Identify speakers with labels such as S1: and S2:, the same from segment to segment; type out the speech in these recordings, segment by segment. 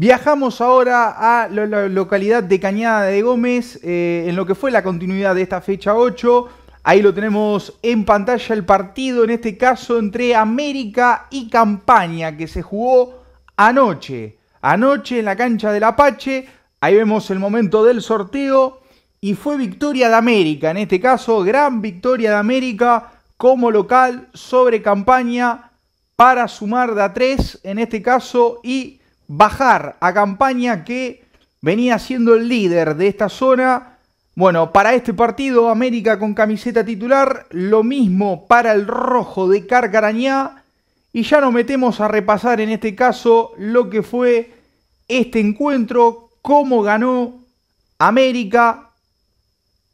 S1: Viajamos ahora a la localidad de Cañada de Gómez, eh, en lo que fue la continuidad de esta fecha 8. Ahí lo tenemos en pantalla el partido, en este caso entre América y Campaña, que se jugó anoche. Anoche en la cancha del Apache. Ahí vemos el momento del sorteo. Y fue victoria de América, en este caso, gran victoria de América como local sobre Campaña para sumar de a 3, en este caso, y bajar a Campaña que venía siendo el líder de esta zona. Bueno, para este partido América con camiseta titular, lo mismo para el rojo de Carcarañá. Y ya nos metemos a repasar en este caso lo que fue este encuentro, cómo ganó América,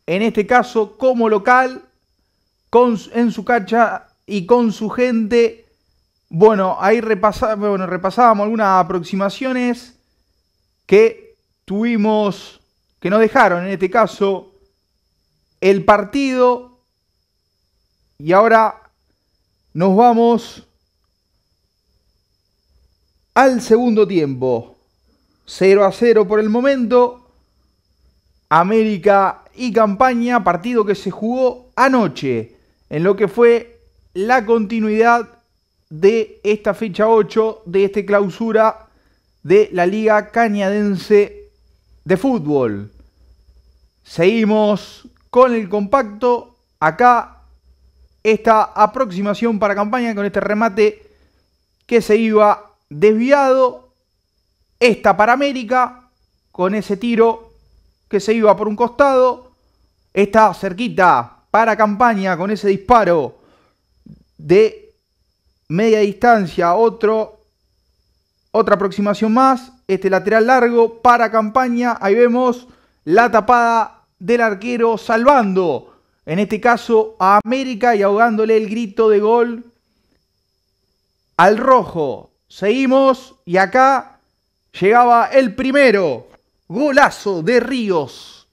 S1: en este caso como local, con, en su cancha y con su gente bueno, ahí repasábamos algunas aproximaciones que tuvimos, que nos dejaron en este caso el partido. Y ahora nos vamos al segundo tiempo. 0 a 0 por el momento. América y Campaña, partido que se jugó anoche, en lo que fue la continuidad de esta fecha 8 de esta clausura de la Liga Cañadense de Fútbol. Seguimos con el compacto. Acá esta aproximación para campaña con este remate que se iba desviado. Esta para América con ese tiro que se iba por un costado. Esta cerquita para campaña con ese disparo de media distancia, otro, otra aproximación más, este lateral largo para campaña, ahí vemos la tapada del arquero salvando, en este caso a América y ahogándole el grito de gol al rojo. Seguimos y acá llegaba el primero, golazo de Ríos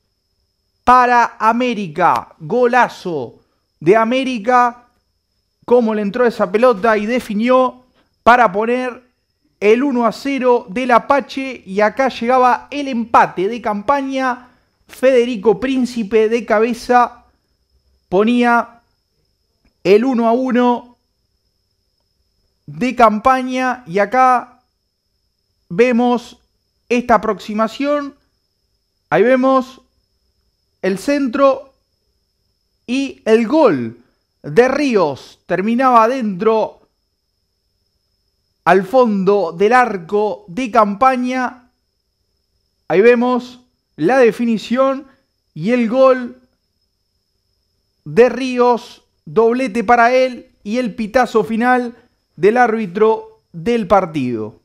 S1: para América, golazo de América cómo le entró esa pelota y definió para poner el 1 a 0 del Apache y acá llegaba el empate de campaña. Federico Príncipe de cabeza ponía el 1 a 1 de campaña y acá vemos esta aproximación. Ahí vemos el centro y el gol de Ríos terminaba dentro al fondo del arco de campaña. Ahí vemos la definición y el gol de Ríos, doblete para él y el pitazo final del árbitro del partido.